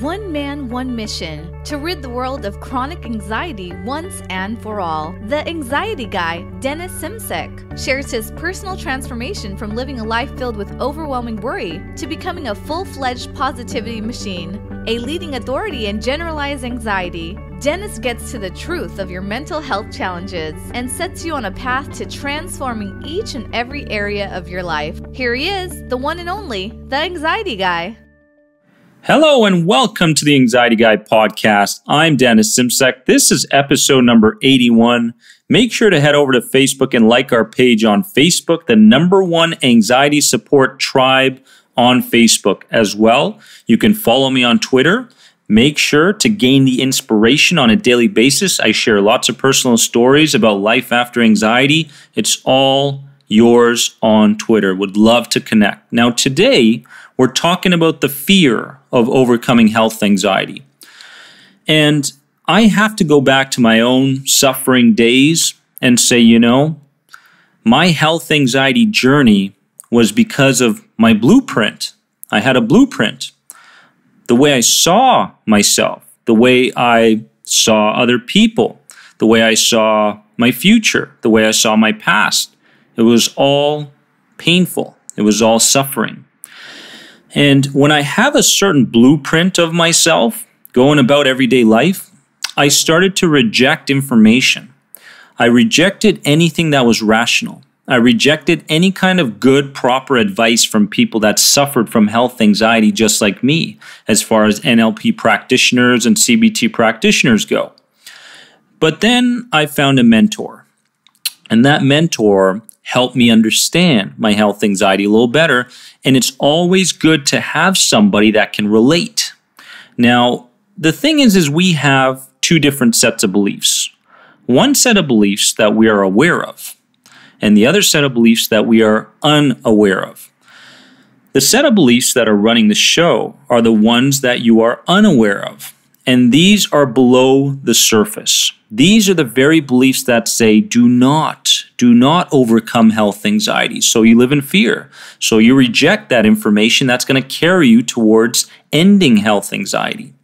One man, one mission to rid the world of chronic anxiety once and for all. The anxiety guy, Dennis Simsek, shares his personal transformation from living a life filled with overwhelming worry to becoming a full fledged positivity machine, a leading authority in generalized anxiety. Dennis gets to the truth of your mental health challenges and sets you on a path to transforming each and every area of your life. Here he is, the one and only, the anxiety guy. Hello and welcome to the Anxiety Guy podcast. I'm Dennis Simsek. This is episode number 81. Make sure to head over to Facebook and like our page on Facebook, the number one anxiety support tribe on Facebook as well. You can follow me on Twitter. Make sure to gain the inspiration on a daily basis. I share lots of personal stories about life after anxiety. It's all yours on Twitter. Would love to connect. Now, today, we're talking about the fear of overcoming health anxiety. And I have to go back to my own suffering days and say, you know, my health anxiety journey was because of my blueprint. I had a blueprint. The way I saw myself, the way I saw other people, the way I saw my future, the way I saw my past. It was all painful. It was all suffering. And when I have a certain blueprint of myself going about everyday life, I started to reject information. I rejected anything that was rational. I rejected any kind of good, proper advice from people that suffered from health anxiety just like me, as far as NLP practitioners and CBT practitioners go. But then I found a mentor. And that mentor help me understand my health anxiety a little better. And it's always good to have somebody that can relate. Now, the thing is, is we have two different sets of beliefs. One set of beliefs that we are aware of, and the other set of beliefs that we are unaware of. The set of beliefs that are running the show are the ones that you are unaware of. And these are below the surface. These are the very beliefs that say, do not, do not overcome health anxiety. So you live in fear. So you reject that information that's going to carry you towards ending health anxiety.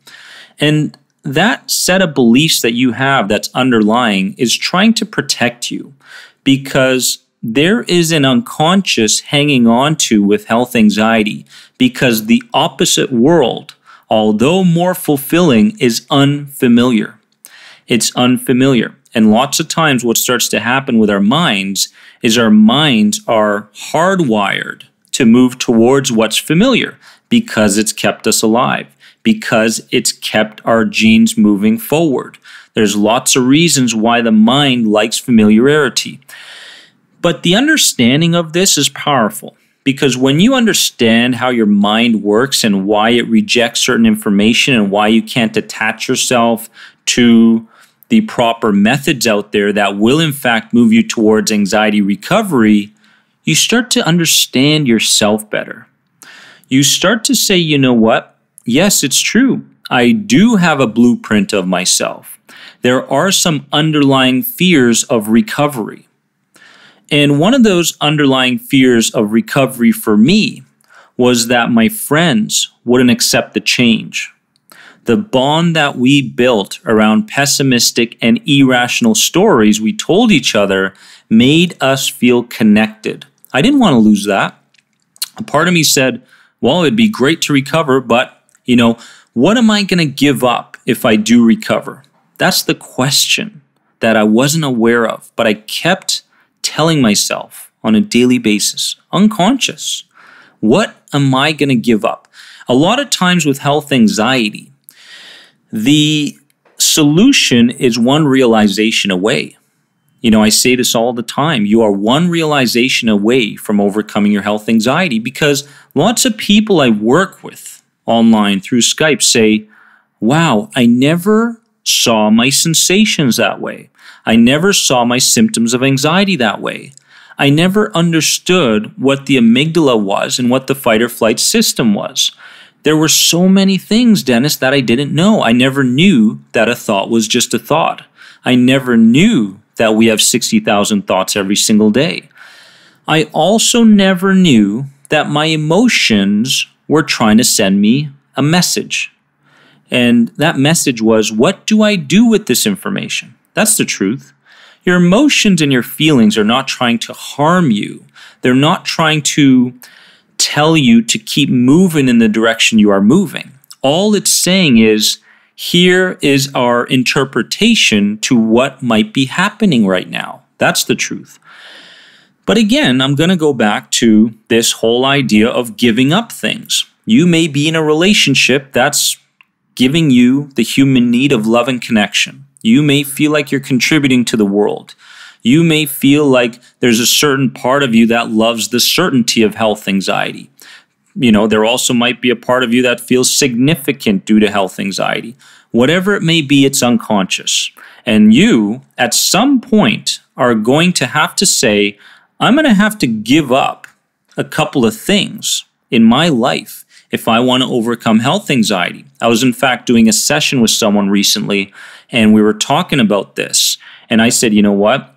And that set of beliefs that you have that's underlying is trying to protect you because there is an unconscious hanging on to with health anxiety because the opposite world although more fulfilling, is unfamiliar. It's unfamiliar. And lots of times, what starts to happen with our minds is our minds are hardwired to move towards what's familiar because it's kept us alive, because it's kept our genes moving forward. There's lots of reasons why the mind likes familiarity. But the understanding of this is powerful because when you understand how your mind works and why it rejects certain information and why you can't attach yourself to the proper methods out there that will, in fact, move you towards anxiety recovery, you start to understand yourself better. You start to say, you know what? Yes, it's true. I do have a blueprint of myself. There are some underlying fears of recovery. And one of those underlying fears of recovery for me was that my friends wouldn't accept the change. The bond that we built around pessimistic and irrational stories we told each other made us feel connected. I didn't want to lose that. A part of me said, well, it'd be great to recover, but, you know, what am I going to give up if I do recover? That's the question that I wasn't aware of, but I kept telling myself on a daily basis, unconscious? What am I going to give up? A lot of times with health anxiety, the solution is one realization away. You know, I say this all the time. You are one realization away from overcoming your health anxiety because lots of people I work with online through Skype say, Wow, I never saw my sensations that way. I never saw my symptoms of anxiety that way. I never understood what the amygdala was and what the fight or flight system was. There were so many things, Dennis, that I didn't know. I never knew that a thought was just a thought. I never knew that we have 60,000 thoughts every single day. I also never knew that my emotions were trying to send me a message. And that message was, What do I do with this information? That's the truth. Your emotions and your feelings are not trying to harm you, they're not trying to tell you to keep moving in the direction you are moving. All it's saying is, here is our interpretation to what might be happening right now. That's the truth. But again, I'm going to go back to this whole idea of giving up things. You may be in a relationship that's giving you the human need of love and connection. You may feel like you're contributing to the world. You may feel like there's a certain part of you that loves the certainty of health anxiety. You know, there also might be a part of you that feels significant due to health anxiety. Whatever it may be, it's unconscious. And you, at some point, are going to have to say, I'm going to have to give up a couple of things in my life if I want to overcome health anxiety. I was, in fact, doing a session with someone recently and we were talking about this. And I said, you know what?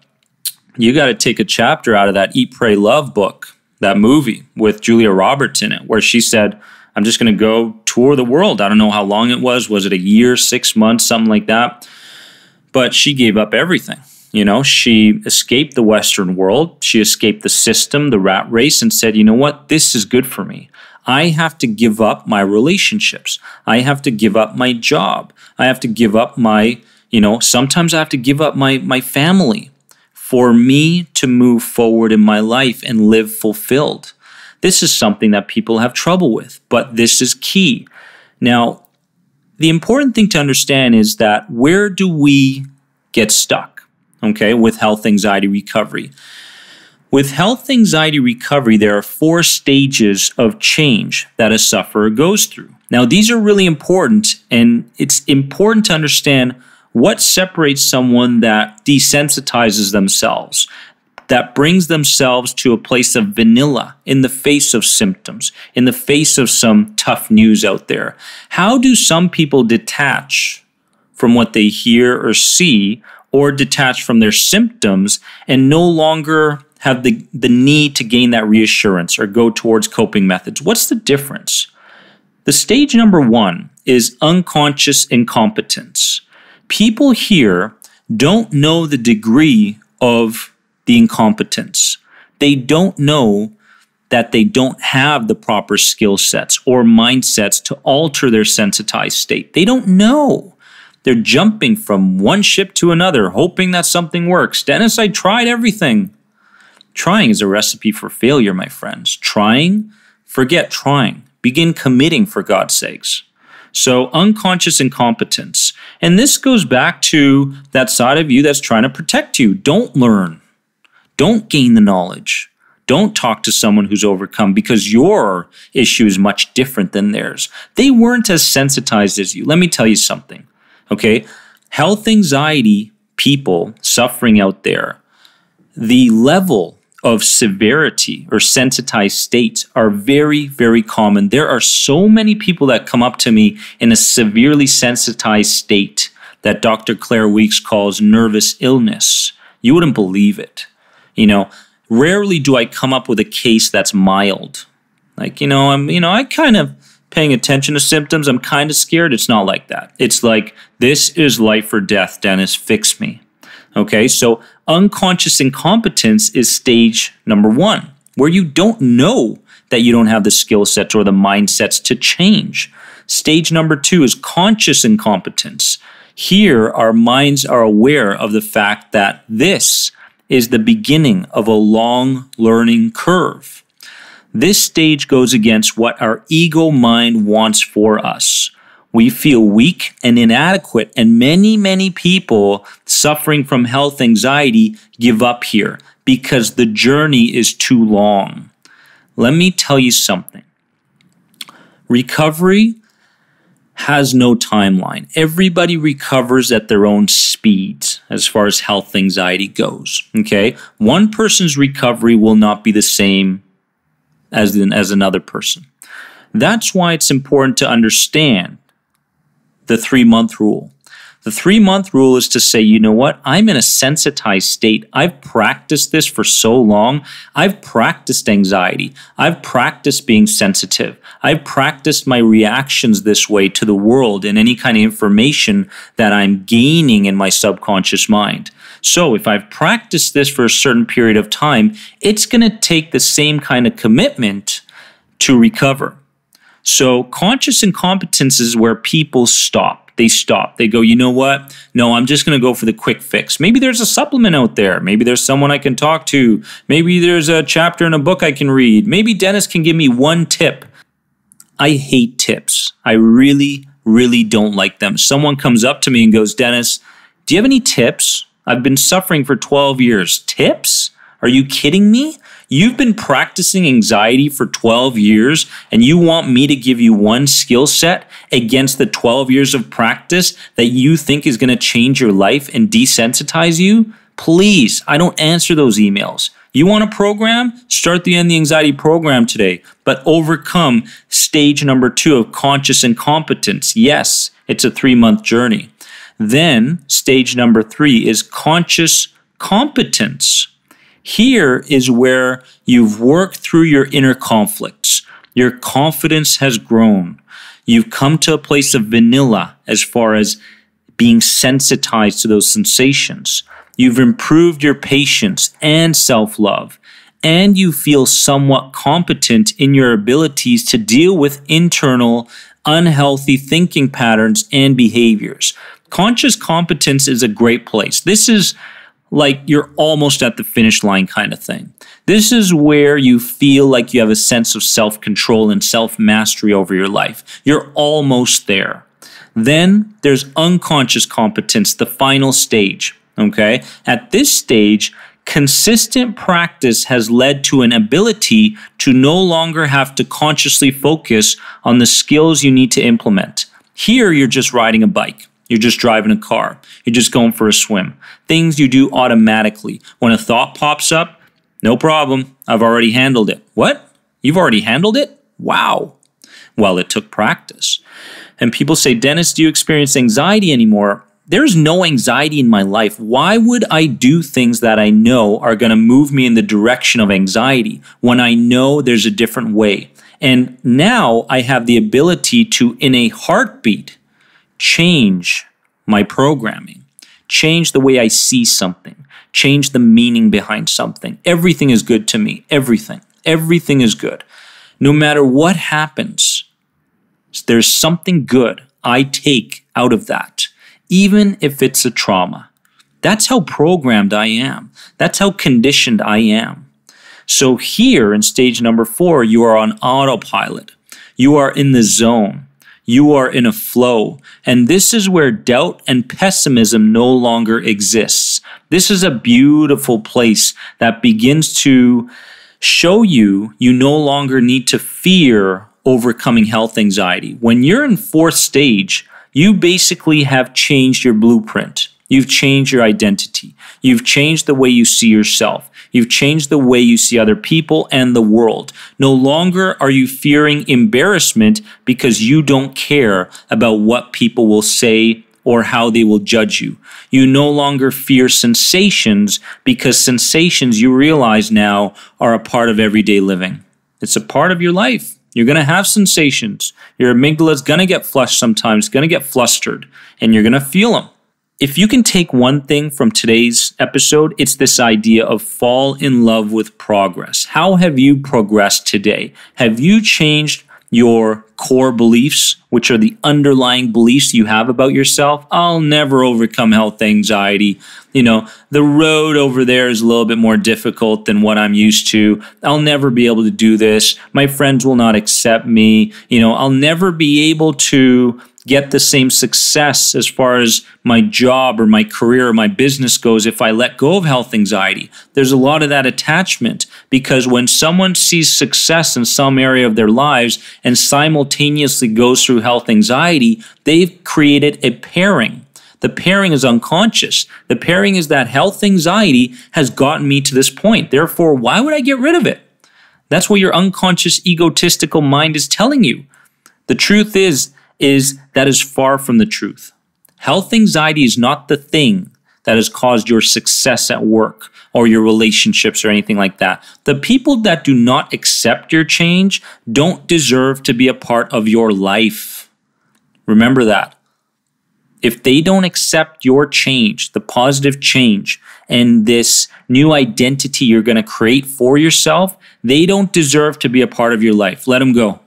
You got to take a chapter out of that Eat, Pray, Love book, that movie with Julia Roberts in it, where she said, I'm just going to go tour the world. I don't know how long it was. Was it a year, six months, something like that? But she gave up everything. You know, she escaped the Western world. She escaped the system, the rat race, and said, you know what? This is good for me. I have to give up my relationships. I have to give up my job. I have to give up my, you know, sometimes I have to give up my my family for me to move forward in my life and live fulfilled. This is something that people have trouble with, but this is key. Now, the important thing to understand is that where do we get stuck? Okay, with health anxiety recovery. With health anxiety recovery, there are four stages of change that a sufferer goes through. Now, these are really important, and it's important to understand what separates someone that desensitizes themselves, that brings themselves to a place of vanilla in the face of symptoms, in the face of some tough news out there? How do some people detach from what they hear or see, or detach from their symptoms and no longer have the, the need to gain that reassurance or go towards coping methods. What's the difference? The stage number one is unconscious incompetence. People here don't know the degree of the incompetence. They don't know that they don't have the proper skill sets or mindsets to alter their sensitized state. They don't know. They're jumping from one ship to another, hoping that something works. Dennis, I tried everything. Trying is a recipe for failure, my friends. Trying, forget trying. Begin committing for God's sakes. So, unconscious incompetence. And this goes back to that side of you that's trying to protect you. Don't learn, don't gain the knowledge. Don't talk to someone who's overcome because your issue is much different than theirs. They weren't as sensitized as you. Let me tell you something, okay? Health anxiety people suffering out there, the level of severity or sensitized states are very, very common. There are so many people that come up to me in a severely sensitized state that Dr. Claire Weeks calls nervous illness. You wouldn't believe it. You know, rarely do I come up with a case that's mild. Like, you know, I'm, you know, I kind of paying attention to symptoms. I'm kind of scared. It's not like that. It's like, this is life or death, Dennis, fix me. Okay, so unconscious incompetence is stage number one, where you don't know that you don't have the skill sets or the mindsets to change. Stage number two is conscious incompetence. Here, our minds are aware of the fact that this is the beginning of a long learning curve. This stage goes against what our ego mind wants for us. We feel weak and inadequate, and many, many people suffering from health anxiety give up here because the journey is too long. Let me tell you something recovery has no timeline. Everybody recovers at their own speeds as far as health anxiety goes. Okay. One person's recovery will not be the same as, as another person. That's why it's important to understand the three month rule. The three month rule is to say, you know what? I'm in a sensitized state. I've practiced this for so long. I've practiced anxiety. I've practiced being sensitive. I've practiced my reactions this way to the world and any kind of information that I'm gaining in my subconscious mind. So if I've practiced this for a certain period of time, it's going to take the same kind of commitment to recover. So, conscious incompetence is where people stop. They stop. They go, you know what? No, I'm just going to go for the quick fix. Maybe there's a supplement out there. Maybe there's someone I can talk to. Maybe there's a chapter in a book I can read. Maybe Dennis can give me one tip. I hate tips. I really, really don't like them. Someone comes up to me and goes, Dennis, do you have any tips? I've been suffering for 12 years. Tips? Are you kidding me? You've been practicing anxiety for 12 years, and you want me to give you one skill set against the 12 years of practice that you think is going to change your life and desensitize you? Please, I don't answer those emails. You want a program? Start the End the Anxiety program today, but overcome stage number two of conscious incompetence. Yes, it's a three month journey. Then, stage number three is conscious competence. Here is where you've worked through your inner conflicts. Your confidence has grown. You've come to a place of vanilla as far as being sensitized to those sensations. You've improved your patience and self love, and you feel somewhat competent in your abilities to deal with internal, unhealthy thinking patterns and behaviors. Conscious competence is a great place. This is like you're almost at the finish line kind of thing. This is where you feel like you have a sense of self control and self mastery over your life. You're almost there. Then there's unconscious competence, the final stage. Okay. At this stage, consistent practice has led to an ability to no longer have to consciously focus on the skills you need to implement. Here, you're just riding a bike. You're just driving a car. You're just going for a swim. Things you do automatically. When a thought pops up, no problem. I've already handled it. What? You've already handled it? Wow. Well, it took practice. And people say, Dennis, do you experience anxiety anymore? There's no anxiety in my life. Why would I do things that I know are going to move me in the direction of anxiety when I know there's a different way? And now I have the ability to, in a heartbeat, change my programming, change the way I see something, change the meaning behind something. Everything is good to me. Everything. Everything is good. No matter what happens, there's something good I take out of that, even if it's a trauma. That's how programmed I am. That's how conditioned I am. So, here in stage number four, you are on autopilot. You are in the zone you are in a flow. And this is where doubt and pessimism no longer exists. This is a beautiful place that begins to show you you no longer need to fear overcoming health anxiety. When you're in fourth stage, you basically have changed your blueprint. You've changed your identity. You've changed the way you see yourself. You've changed the way you see other people and the world. No longer are you fearing embarrassment because you don't care about what people will say or how they will judge you. You no longer fear sensations because sensations you realize now are a part of everyday living. It's a part of your life. You're going to have sensations. Your amygdala is going to get flushed sometimes, going to get flustered, and you're going to feel them. If you can take one thing from today's episode, it's this idea of fall in love with progress. How have you progressed today? Have you changed your core beliefs, which are the underlying beliefs you have about yourself? I'll never overcome health anxiety. You know, the road over there is a little bit more difficult than what I'm used to. I'll never be able to do this. My friends will not accept me. You know, I'll never be able to get the same success as far as my job or my career or my business goes if I let go of health anxiety. There's a lot of that attachment because when someone sees success in some area of their lives and simultaneously goes through health anxiety, they've created a pairing. The pairing is unconscious. The pairing is that health anxiety has gotten me to this point. Therefore, why would I get rid of it? That's what your unconscious egotistical mind is telling you. The truth is, is that is far from the truth. Health anxiety is not the thing that has caused your success at work or your relationships or anything like that. The people that do not accept your change don't deserve to be a part of your life. Remember that. If they don't accept your change, the positive change, and this new identity you're going to create for yourself, they don't deserve to be a part of your life. Let them go.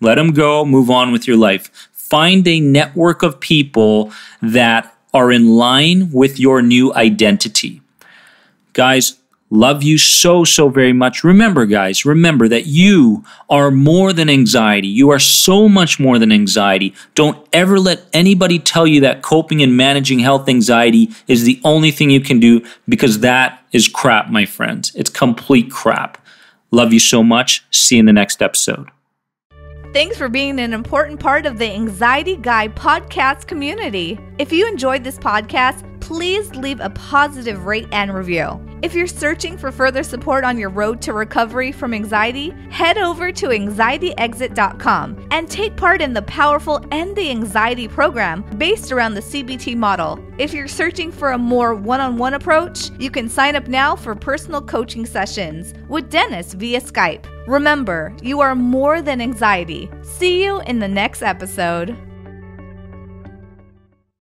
Let them go, move on with your life find a network of people that are in line with your new identity. Guys, love you so, so very much. Remember, guys, remember that you are more than anxiety. You are so much more than anxiety. Don't ever let anybody tell you that coping and managing health anxiety is the only thing you can do because that is crap, my friends. It's complete crap. Love you so much. See you in the next episode. Thanks for being an important part of the Anxiety Guy podcast community. If you enjoyed this podcast, please leave a positive rate and review. If you're searching for further support on your road to recovery from anxiety, head over to anxietyexit.com and take part in the powerful End the Anxiety program based around the CBT model. If you're searching for a more one on one approach, you can sign up now for personal coaching sessions with Dennis via Skype. Remember, you are more than anxiety. See you in the next episode.